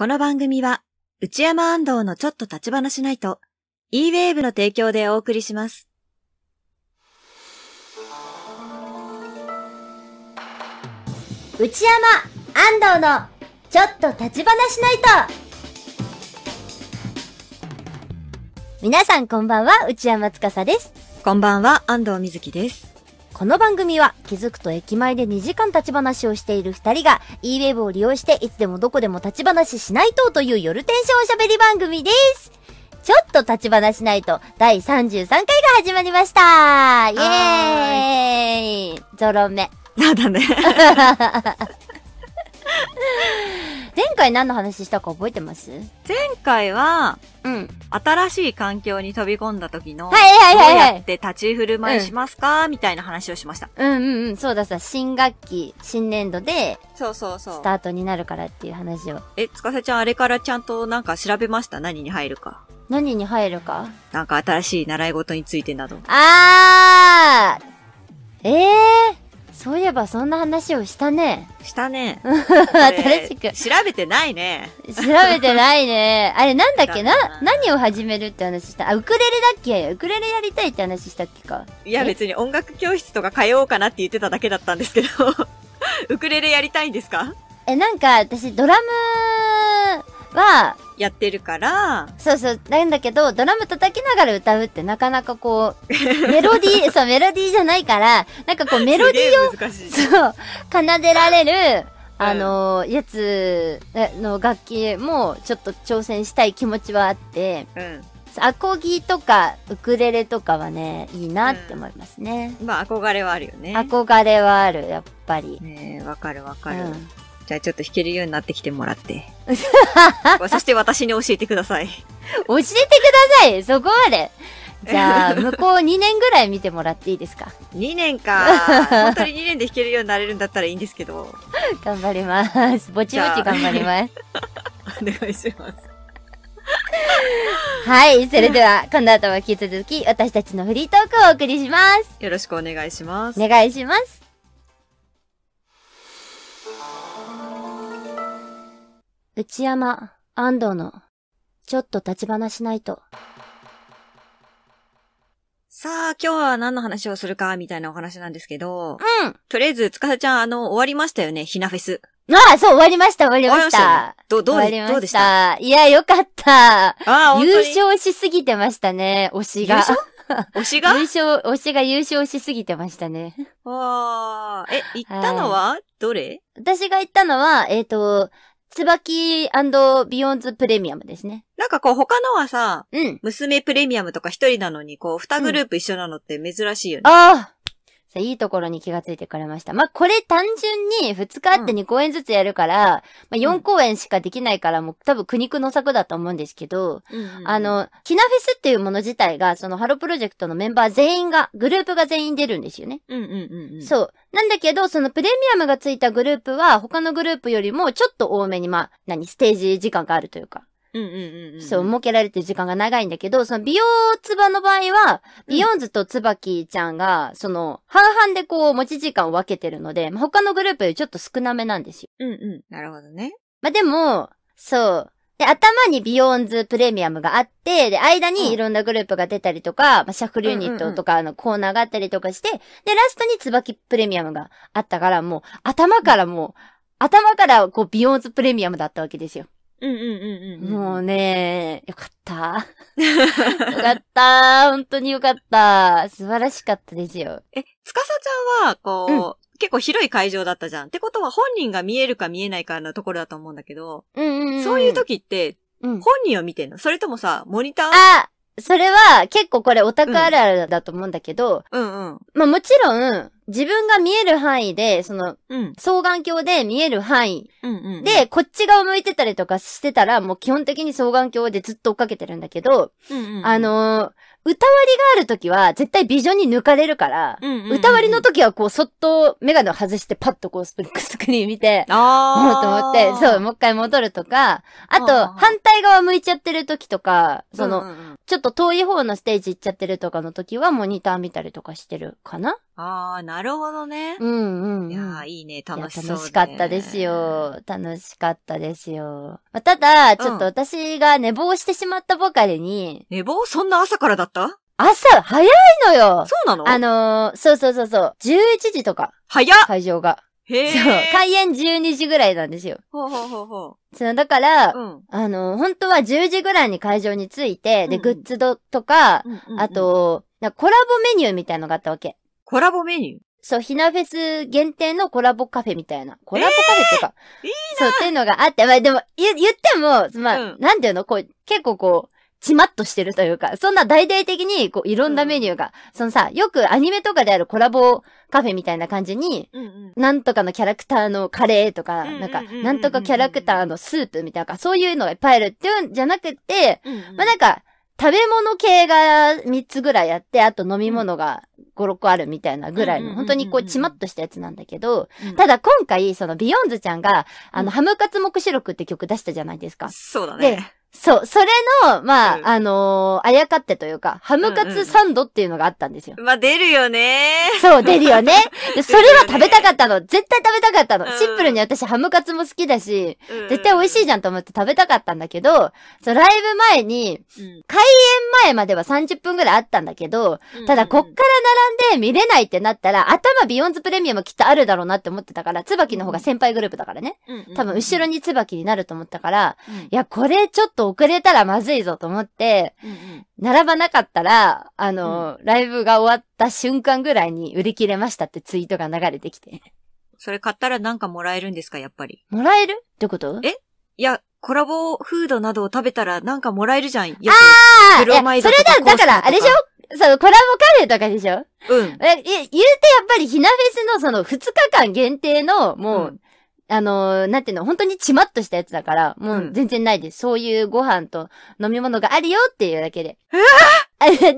この番組は、内山安藤のちょっと立ち話ないと、e-wave の提供でお送りします。内山安藤のちょっと立ち話ないと皆さんこんばんは、内山司です。こんばんは、安藤瑞希です。この番組は気づくと駅前で2時間立ち話をしている2人が e-wave を利用していつでもどこでも立ち話しないとという夜テンションおしゃべり番組です。ちょっと立ち話しないと第33回が始まりましたイエーイゾロ目。そうだね。前回何の話したか覚えてます前回は、うん。新しい環境に飛び込んだ時の、はいはいはいはい。どうやって立ち振る舞いしますか、うん、みたいな話をしました。うんうんうん、そうださ、新学期、新年度で、そうそうそう。スタートになるからっていう話を。え、つかせちゃんあれからちゃんとなんか調べました何に入るか。何に入るかなんか新しい習い事についてなど。あーええーそういえばそんな話をしたね。したね。新しく。調べてないね。調べてないね。あれなんだっけな何を始めるって話した。あ、ウクレレだっけウクレレやりたいって話したっけか。いや別に音楽教室とか通おうかなって言ってただけだったんですけど。ウクレレやりたいんですかえ、なんか私ドラムは、やってるから。そうそう。なんだけど、ドラム叩きながら歌うってなかなかこう、メロディー、そう、メロディーじゃないから、なんかこうメロディーを、そう、奏でられる、あの、うん、やつの楽器もちょっと挑戦したい気持ちはあって、うん、アコギとかウクレレとかはね、いいなって思いますね。うん、まあ憧れはあるよね。憧れはある、やっぱり。ねわかるわかる。うんじゃあちょっと弾けるようになってきてもらって。そして私に教えてください。教えてくださいそこまでじゃあ、向こう2年ぐらい見てもらっていいですか ?2 年か。本当に2年で弾けるようになれるんだったらいいんですけど。頑張ります。ぼちぼち頑張ります。お願いします。はい。それでは、この後は引き続き、私たちのフリートークをお送りします。よろしくお願いします。お願いします。内山、安藤の、ちょっと立ち話しないと。さあ、今日は何の話をするか、みたいなお話なんですけど。うん。とりあえず、つかさちゃん、あの、終わりましたよね、ひなフェス。ああ、そう、終わりました、終わりました。したど、どうでどうでしたいや、よかった。ああ、優勝しすぎてましたね、推しが。推しが 優勝、推しが優勝しすぎてましたね。わあ、え、行ったのは、どれ私が行ったのは、えっ、ー、と、椿ビヨンズプレミアムですね。なんかこう他のはさ、うん。娘プレミアムとか一人なのに、こう二グループ一緒なのって珍しいよね。ああいいところに気がついてくれました。まあ、これ単純に2日あって2公演ずつやるから、うん、まあ、4公演しかできないから、もう多分苦肉の策だと思うんですけど、うんうんうん、あの、ひなフェスっていうもの自体が、そのハロプロジェクトのメンバー全員が、グループが全員出るんですよね。うんうんうんうん、そう。なんだけど、そのプレミアムがついたグループは、他のグループよりもちょっと多めに、まあ、何、ステージ時間があるというか、うんうんうんうん、そう、設けられてる時間が長いんだけど、その美容ツバの場合は、ビヨンズとツバキちゃんが、その、半々でこう、持ち時間を分けてるので、まあ、他のグループよりちょっと少なめなんですよ。うんうん。なるほどね。まあ、でも、そう。で、頭にビヨンズプレミアムがあって、で、間にいろんなグループが出たりとか、うん、まあ、シャッフルユニットとかのコーナーがあったりとかして、うんうんうん、で、ラストに椿プレミアムがあったから、もう、頭からもう、頭からこう、ビヨンズプレミアムだったわけですよ。うんうんうんうん。もうね、よかった。よかった。本当によかった。素晴らしかったですよ。え、つかさちゃんは、こう、うん、結構広い会場だったじゃん。ってことは本人が見えるか見えないかのところだと思うんだけど、うんうんうん、そういう時って、本人を見てんのそれともさ、モニターあそれは結構これオタクあるあるだと思うんだけど、うん、うんうんまあもちろん、自分が見える範囲で、その、うん、双眼鏡で見える範囲で、うんうんうん、こっち側向いてたりとかしてたら、もう基本的に双眼鏡でずっと追っかけてるんだけど、うんうん、あのー、歌割りがある時は絶対ビジョンに抜かれるから、うんうんうん、歌割りの時はこうそっとメガネを外してパッとこうスプリックスクリーン見て、ああ。と思って、そう、もう一回戻るとか、あと、反対側向いちゃってる時とか、その、うんうんうんちょっと遠い方のステージ行っちゃってるとかの時はモニター見たりとかしてるかなああ、なるほどね。うんうん、いやいいね、楽しそう、ね、楽しかったですよ。楽しかったですよ。ただ、ちょっと私が寝坊してしまったばかりに。うん、寝坊そんな朝からだった朝、早いのよそうなのあのー、そうそうそうそう、11時とか。早っ会場が。へそう、開演12時ぐらいなんですよ。ほうほうほうほう。そう、だから、うん、あの、本当は10時ぐらいに会場に着いて、で、グッズとか、うんうんあと、コラボメニューみたいのがあったわけ。コラボメニューそう、ひなフェス限定のコラボカフェみたいな。コラボカフェってか。えー、いいなそう、っていうのがあって、まあでも、言っても、まあ、うん、なんていうのこう、結構こう、ちまっとしてるというか、そんな大々的に、こう、いろんなメニューが、うん、そのさ、よくアニメとかであるコラボカフェみたいな感じに、うんうん、なんとかのキャラクターのカレーとか、なんか、なんとかキャラクターのスープみたいな、そういうのがいっぱいあるっていうんじゃなくて、うんうん、まあなんか、食べ物系が3つぐらいあって、あと飲み物が5、6個あるみたいなぐらいの、本当にこう、ちまっとしたやつなんだけど、うん、ただ今回、そのビヨンズちゃんが、あの、ハムカツ目視録って曲出したじゃないですか。そうだね。でそう、それの、まあ、うんあのーあやかってというか、ハムカツサンドっていうのがあったんですよ。まあ、出るよねそう、出るよね。それは食べたかったの。絶対食べたかったの。シンプルに私ハムカツも好きだし、うん絶対美味しいじゃんと思って食べたかったんだけど、そう、ライブ前に、うん開演前までは30分ぐらいあったんだけど、ただこっから並んで見れないってなったら、頭ビヨンズプレミアムきっとあるだろうなって思ってたから、椿の方が先輩グループだからね。うんうん多分後ろに椿になると思ったから、うんいや、これちょっとと遅れたらまずいぞと思って、うんうん、並ばなかったら、あの、うん、ライブが終わった瞬間ぐらいに売り切れましたってツイートが流れてきて。それ買ったらなんかもらえるんですか、やっぱり。もらえるってことえいや、コラボフードなどを食べたらなんかもらえるじゃん。ああそれだ、だから、あれでしょそのコラボカレーとかでしょうん。え、言うてやっぱりひなフェスのその2日間限定の、もう、うんあの、なんていうの、本当にちまっとしたやつだから、もう全然ないです。うん、そういうご飯と飲み物があるよっていうだけで。えー、でも、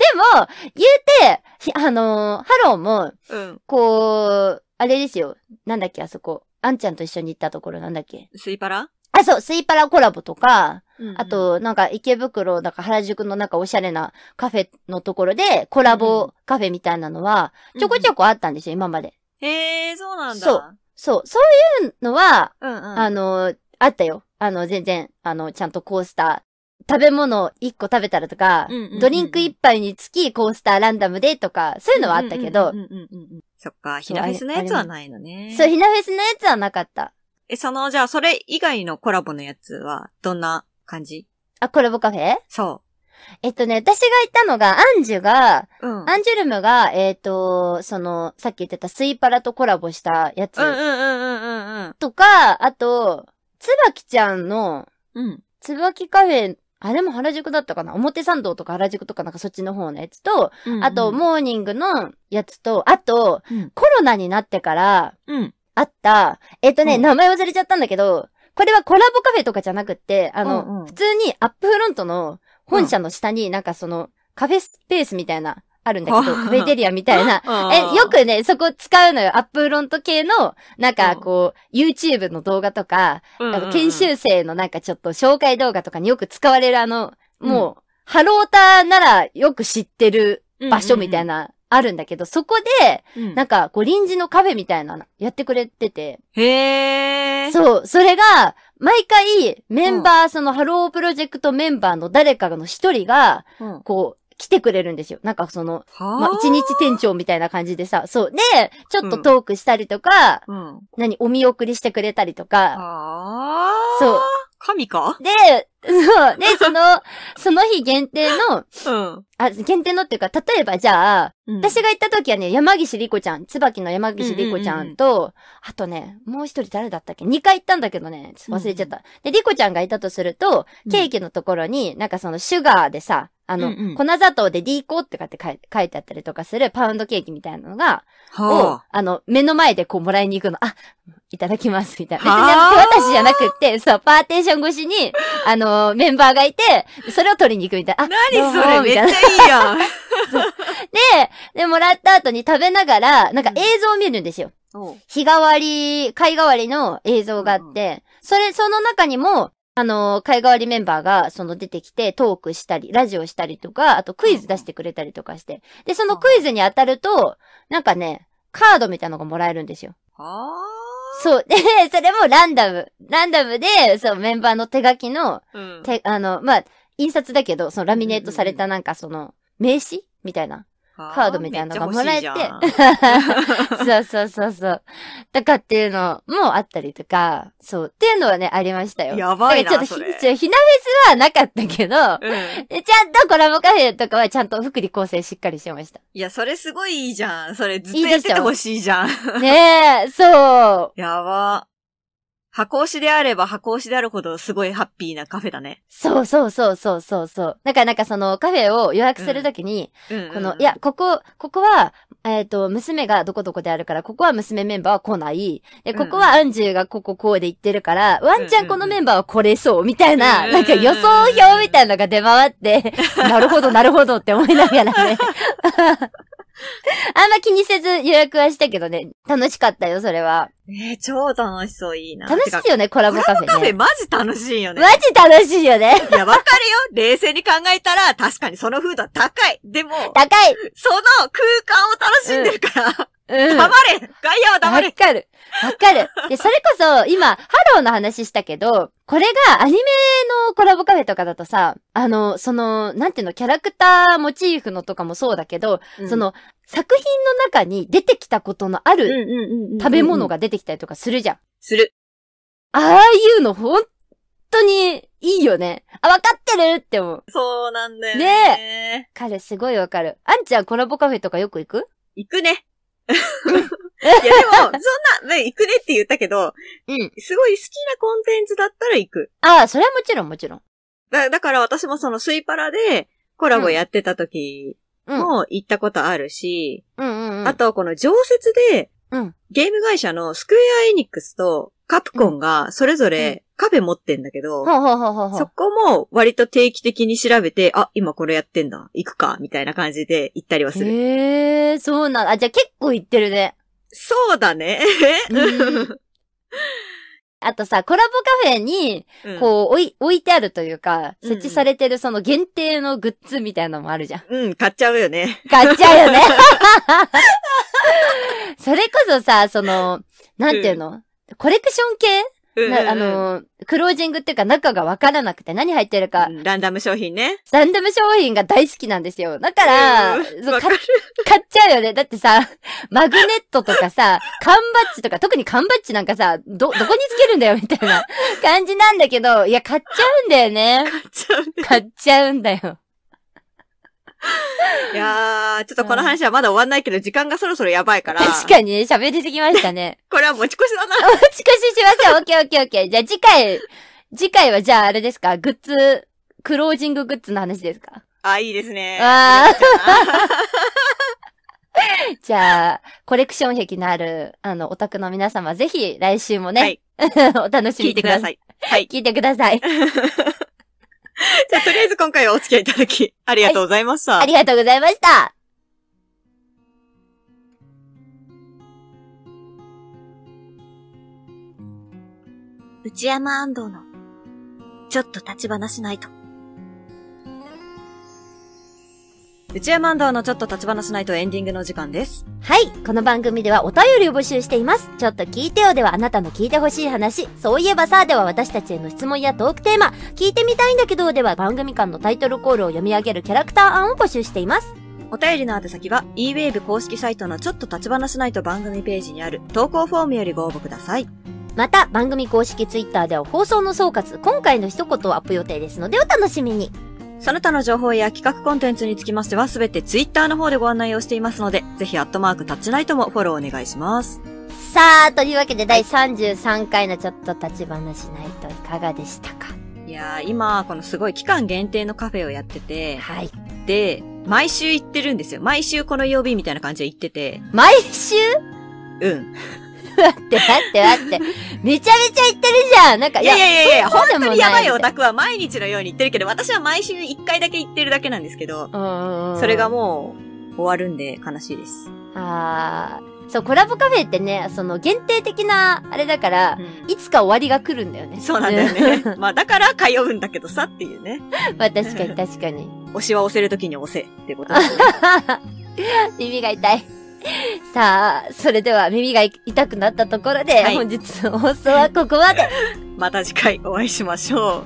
言うて、あの、ハローも、うん、こう、あれですよ。なんだっけ、あそこ。あんちゃんと一緒に行ったところなんだっけ。スイパラあ、そう、スイパラコラボとか、あと、なんか池袋、なんか原宿のなんかおしゃれなカフェのところで、コラボカフェみたいなのは、ちょこちょこあったんですよ、今まで。へえ、そうなんだ。そう。そう、そういうのは、うんうん、あの、あったよ。あの、全然、あの、ちゃんとコースター、食べ物1個食べたらとか、うんうんうん、ドリンク1杯につきコースターランダムでとか、そういうのはあったけど。そっか、ひなフェスのやつはないのね。そう、ひなフェスのやつはなかった。え、その、じゃあ、それ以外のコラボのやつは、どんな感じあ、コラボカフェそう。えっとね、私が行ったのが、アンジュが、うん、アンジュルムが、えっ、ー、と、その、さっき言ってたスイパラとコラボしたやつ。とか、あと、つばきちゃんの、うん。つばきカフェ、あれも原宿だったかな表参道とか原宿とかなんかそっちの方のやつと、うんうん、あと、モーニングのやつと、あと、うん、コロナになってから、うん。あった、えっ、とね、うん、名前忘れちゃったんだけど、これはコラボカフェとかじゃなくって、あの、うんうん、普通にアップフロントの本社の下になんかその、カフェスペースみたいな、あるんだけど、カフェテリアみたいな。え、よくね、そこ使うのよ。アップフロント系の、なんかこう、YouTube の動画とか、うんうんうん、研修生のなんかちょっと紹介動画とかによく使われるあの、もう、うん、ハローターならよく知ってる場所みたいな、うんうんうん、あるんだけど、そこで、うん、なんか、こう、臨時のカフェみたいなのやってくれてて。へー。そう、それが、毎回、メンバー、そのハロープロジェクトメンバーの誰かの一人が、こう、来てくれるんですよ。なんかその、まあ、一日店長みたいな感じでさ、そう。で、ちょっとトークしたりとか、うん、何、お見送りしてくれたりとか、そう。神かで、そう。で、その、その日限定の、うん、あ、限定のっていうか、例えばじゃあ、うん、私が行った時はね、山岸りこちゃん、椿の山岸りこちゃんと、うんうんうん、あとね、もう一人誰だったっけ ?2 回行ったんだけどね、忘れちゃった。うん、で、りこちゃんがいたとすると、ケーキのところに、なんかそのシュガーでさ、あの、うんうん、粉砂糖で D コってかって書いてあったりとかするパウンドケーキみたいなのが、はあ、あの、目の前でこうもらいに行くの、あ、いただきます、みたいな。別に手渡しじゃなくって、そう、パーテーション越しに、あの、メンバーがいて、それを取りに行くみたいな。あ、何それみたいめっちゃいいやん で、で、もらった後に食べながら、なんか映像を見るんですよ。日替わり、貝替わりの映像があって、それ、その中にも、あの、会替わりメンバーが、その出てきて、トークしたり、ラジオしたりとか、あとクイズ出してくれたりとかして。で、そのクイズに当たると、なんかね、カードみたいなのがもらえるんですよ。はーそう。で、それもランダム。ランダムで、そう、メンバーの手書きの、うん、て、あの、まあ、印刷だけど、そのラミネートされたなんかその、名刺みたいな。カードみたいなのがもらえて、そうそうそうそう。とかっていうのもあったりとか、そう。っていうのはね、ありましたよ。やばいな、ちょっとひ、ちょひなフェスはなかったけど、うん、ちゃんとコラボカフェとかはちゃんと福利構成しっかりしてました。いや、それすごいいいじゃん。それずっとやっててほしいじゃん。いいねえ、そう。やば。箱推しであれば箱推しであるほどすごいハッピーなカフェだね。そうそうそうそうそうそう。だからなんかそのカフェを予約するときに、うんうんうん、この、いや、ここ、ここは、えっ、ー、と、娘がどこどこであるから、ここは娘メンバーは来ない。で、ここはアンジュがこここうで行ってるから、うんワンチャンこのメンバーは来れそうみたいな、うん、なんか予想表みたいなのが出回って、なるほどなるほどって思いながらね。あんま気にせず予約はしたけどね、楽しかったよ、それは。えー、超楽しそう、いいな。楽しいよね、コラボカフェ、ね。コラボカフェマジ楽しいよね。マジ楽しいよね。いや、わかるよ。冷静に考えたら、確かにそのフードは高い。でも、高いその空間を楽しんでるから、うん。うん、黙れ外野は黙れわかる。わかる。で、それこそ、今、ハローの話したけど、これがアニメのコラボカフェとかだとさ、あの、その、なんていうの、キャラクターモチーフのとかもそうだけど、うん、その、作品の中に出てきたことのある食べ物が出てきたりとかするじゃん。する。ああいうの本当にいいよね。あ、わかってるって思う。そうなんだよね。ねえ。彼すごいわかる。あんちゃんコラボカフェとかよく行く行くね。いや、でも、そんな、行くねって言ったけど、うん。すごい好きなコンテンツだったら行く。ああ、それはもちろんもちろん。だだから私もそのスイパラでコラボやってた時も行ったことあるし、うん、うんうんうんあとこの常設で、うん、ゲーム会社のスクエアエニックスとカプコンがそれぞれカフェ持ってんだけど、うん、そこも割と定期的に調べて、あ、今これやってんだ、行くか、みたいな感じで行ったりはする。へえ、そうなんだ。あ、じゃあ結構行ってるね。そうだね。あとさ、コラボカフェに、こう、置い、置いてあるというか、設置されてるその限定のグッズみたいなのもあるじゃん。うん、買っちゃうよね。買っちゃうよね。それこそさ、その、なんていうの、コレクション系なあの、クロージングっていうか中がわからなくて何入ってるか、ランダム商品ね。ランダム商品が大好きなんですよ。だから、うん、か買っちゃうよね。だってさ、マグネットとかさ、缶バッジとか、特に缶バッジなんかさ、ど、どこにつけるんだよみたいな感じなんだけど、いや、買っちゃうんだよね。買っちゃうんだよ。買っちゃうんだよ。いやー、ちょっとこの話はまだ終わんないけど、時間がそろそろやばいから。確かにね、喋りすぎましたね。これは持ち越しだな。持ち越ししましょう。オッケーオッケーオッケー。じゃあ次回、次回はじゃああれですか、グッズ、クロージンググッズの話ですかあ、いいですね。あ じゃあ、コレクション壁のある、あの、オタクの皆様、ぜひ来週もね、はい、お楽しみください。聞いてください。はい。聞いてください。じゃあ、とりあえず今回はお付き合いいただき、ありがとうございました。ありがとうございました。内山安藤の、ちょっと立ち話ないと。内山安藤のちょっと立ち話ないとエンディングの時間です。はい。この番組ではお便りを募集しています。ちょっと聞いてよではあなたの聞いてほしい話。そういえばさでは私たちへの質問やトークテーマ。聞いてみたいんだけどでは番組間のタイトルコールを読み上げるキャラクター案を募集しています。お便りの宛先は eWave 公式サイトのちょっと立ち話ないと番組ページにある投稿フォームよりご応募ください。また番組公式 Twitter では放送の総括、今回の一言をアップ予定ですのでお楽しみに。その他の情報や企画コンテンツにつきましては、すべてツイッターの方でご案内をしていますので、ぜひアットマークタッチナイトもフォローお願いします。さあ、というわけで第33回のちょっと立ち話ナイトいかがでしたかいやー、今、このすごい期間限定のカフェをやってて、はい。で、毎週行ってるんですよ。毎週この曜日みたいな感じで行ってて。毎週うん。待って待って待って。めちゃめちゃ言ってるじゃんなんか、いやいやいやいや、本当にやばいオタクは毎日のように言ってるけど、私は毎週一回だけ言ってるだけなんですけど、それがもう終わるんで悲しいです。あー。そう、コラボカフェってね、その限定的な、あれだから、うん、いつか終わりが来るんだよね。そうなんだよね。まあだから通うんだけどさっていうね。まあ確かに確かに。推しは押せるときに押せってことですね。耳が痛い。さあ、それでは耳が痛くなったところで、はい、本日の放送はここまで。また次回お会いしましょう。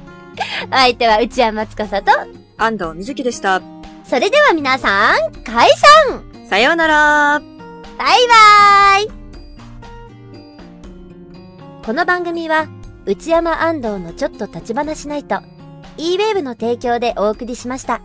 相手は内山司と安藤瑞希でした。それでは皆さん、解散さようならバイバイこの番組は、内山安藤のちょっと立ち話ないと、e-wave の提供でお送りしました。